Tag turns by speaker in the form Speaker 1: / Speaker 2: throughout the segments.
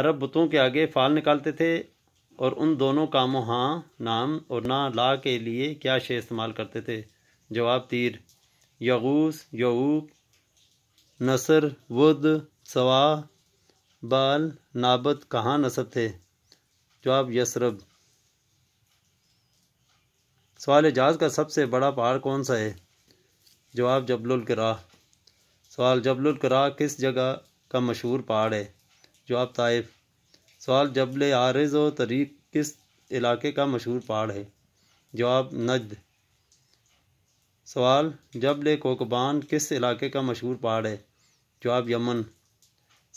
Speaker 1: अरब बुतों के आगे फाल निकालते थे और उन दोनों कामों हाँ नाम और ना ला के लिए क्या शे इस्तेमाल करते थे जवाब तीर यगूस यूब नसर वुद सवा बाल नाबत कहाँ नसब थे जवाब यसरब सवाल जहाज का सबसे बड़ा पहाड़ कौन सा है जवाब जबलुल कराह सवाल जबलुल कराह किस जगह का मशहूर पहाड़ है जवाब ताइफ सवाल जबल आरज व तरीक किस इलाके का मशहूर पहाड़ है जवाब नजद सवाल जबल कोकबान किस इलाके का मशहूर पहाड़ है जवाब यमन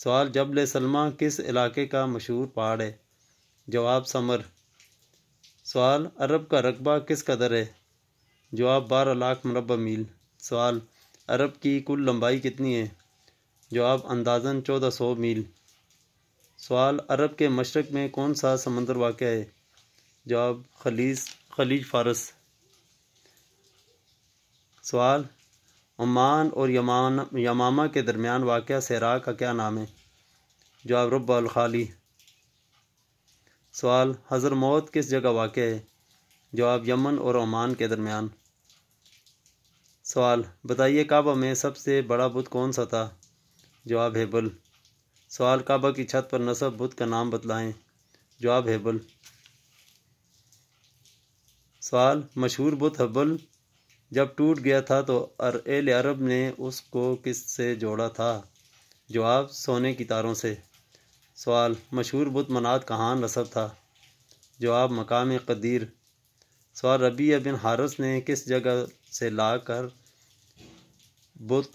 Speaker 1: सवाल जबल सलमा किस इलाके का मशहूर पहाड़ है जवाब समर सवाल अरब का रकबा किस कदर है जवाब बारह लाख मरबा मील सवाल अरब की कुल लंबाई कितनी है जवाब अंदाजन चौदह सौ मील सवाल अरब के मशरक़ में कौन सा समंदर वाक़ है जवाब खलीज खलीज फारस सवाल ओमान और यमान यमामा के दरमियान वाक़ सहरा का क्या नाम है जवाब रबाली सवाल हज़र मौत किस जगह वाक़ है जवाब यमन और ओमान के दरमियान सवाल बताइए काबा में सबसे बड़ा बुत कौन सा था जवाब हेबल सवाल काबा की छत पर नसब बुद्ध का नाम बतलाएं जवाब हेबल सवाल मशहूर बुत हबल जब टूट गया था तो अर एल अरब ने उसको किस से जोड़ा था जवाब सोने की तारों से सवाल मशहूर बुत मनात कहाँ नसब था जवाब मकाम कदीर सवाल रबी बिन हारस ने किस जगह से ला कर बुत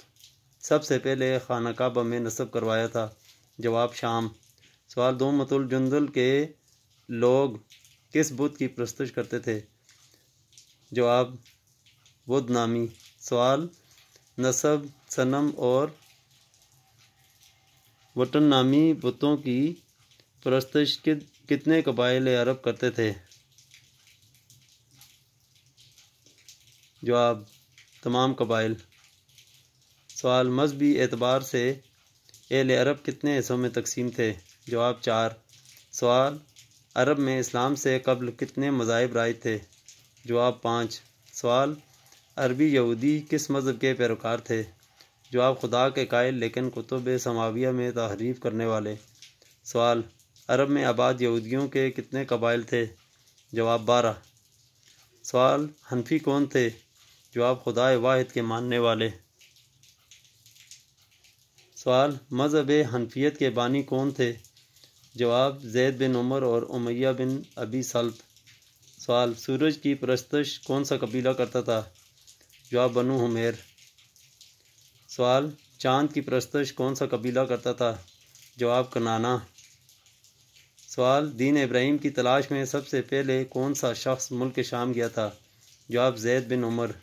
Speaker 1: सबसे पहले खाना काबा में नसब करवाया था जवाब शाम सवाल दो मतुल जुंदुल के लोग किस बुद्ध की प्रस्तुश करते थे जवाब बुद्ध नामी सवाल नसब सनम और वटन नामी बुतों की प्रस्तश कि, कितने कबाइल अरब करते थे जवाब तमाम कबाइल सवाल मजहबी एतबार से एल अरब कितने हिस्सों में तकसीम थे जवाब चार सवाल अरब में इस्लाम से कबल कितने मज़ाहब राय थे जवाब पाँच सवाल अरबी यहूदी किस मज़हब के पैरोकार थे जवाब खुदा के कायल लेकिन कुतुब समाविया में तहरीफ करने वाले सवाल अरब में आबाद यहूदियों के कितने कबाइल थे जवाब बारह सवाल हनफी कौन थे जवाब खुदा वाहिद के मानने वाले सवाल मज़हब हनफियत के बानी कौन थे जवाब जैद बिन उमर और उमैया बिन अबी सल्फ सवाल सूरज की प्रस्तश कौन सा कबीला करता था जवाब बनु हुमेर सवाल चांद की प्रस्तश कौन सा कबीला करता था जवाब कनाना सवाल दीन इब्राहिम की तलाश में सबसे पहले कौन सा शख्स मुल्क शाम गया था जवाब जैद बिन उमर